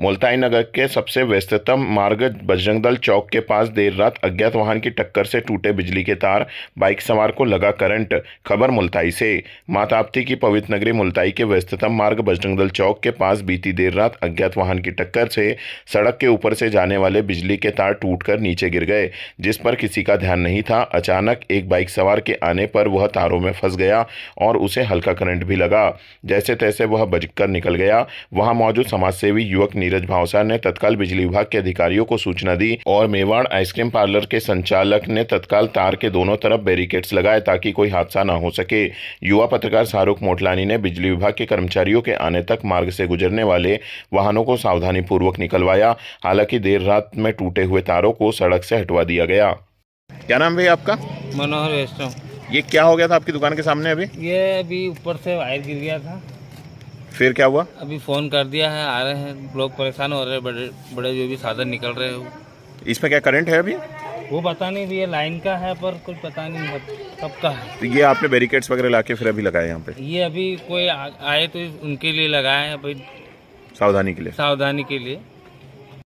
मुल्ताई नगर के सबसे व्यस्ततम मार्ग बजरंगदल चौक के पास देर रात अज्ञात वाहन की टक्कर से टूटे बिजली के तार बाइक सवार को लगा करंट खबर मुल्ताई से माताप्ती की पवित्र नगरी मुल्ताई के व्यस्ततम मार्ग बजरंगदल चौक के पास बीती देर रात अज्ञात वाहन की टक्कर से सड़क के ऊपर से जाने वाले बिजली के तार टूट नीचे गिर गए जिस पर किसी का ध्यान नहीं था अचानक एक बाइक सवार के आने पर वह तारों में फंस गया और उसे हल्का करंट भी लगा जैसे तैसे वह बजकर निकल गया वहाँ मौजूद समाजसेवी युवक नीरज भावसा ने तत्काल बिजली विभाग के अधिकारियों को सूचना दी और मेवाड़ आइसक्रीम पार्लर के संचालक ने तत्काल तार के दोनों तरफ बैरिकेड्स लगाए ताकि कोई हादसा न हो सके युवा पत्रकार शाहरुख मोटलानी ने बिजली विभाग के कर्मचारियों के आने तक मार्ग से गुजरने वाले वाहनों को सावधानी पूर्वक निकलवाया हालांकि देर रात में टूटे हुए तारों को सड़क से हटवा दिया गया क्या नाम भैया आपका मनोहर ये क्या हो गया था आपकी दुकान के सामने अभी ये अभी ऊपर से वायर गिर गया था फिर क्या हुआ अभी फोन कर दिया है आ रहे हैं लोग परेशान हो रहे बड़े बड़े जो भी साधन निकल रहे हो इसमें क्या करंट है अभी वो पता नहीं ये लाइन का है पर कुछ पता नहीं कब का है तो ये आपने बैरिकेड्स वगैरह लाके फिर अभी लगाए यहाँ पे ये अभी कोई आए तो उनके लिए लगाए हैं सावधानी के लिए सावधानी के लिए